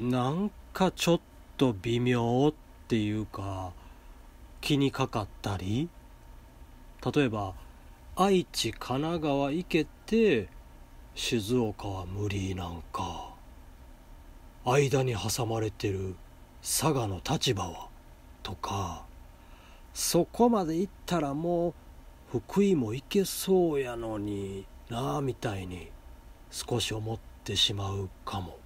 なんかちょっと微妙っていうか気にかかったり例えば愛知神奈川行けて静岡は無理なんか間に挟まれてる佐賀の立場はとかそこまで行ったらもう福井も行けそうやのになあみたいに少し思ってしまうかも。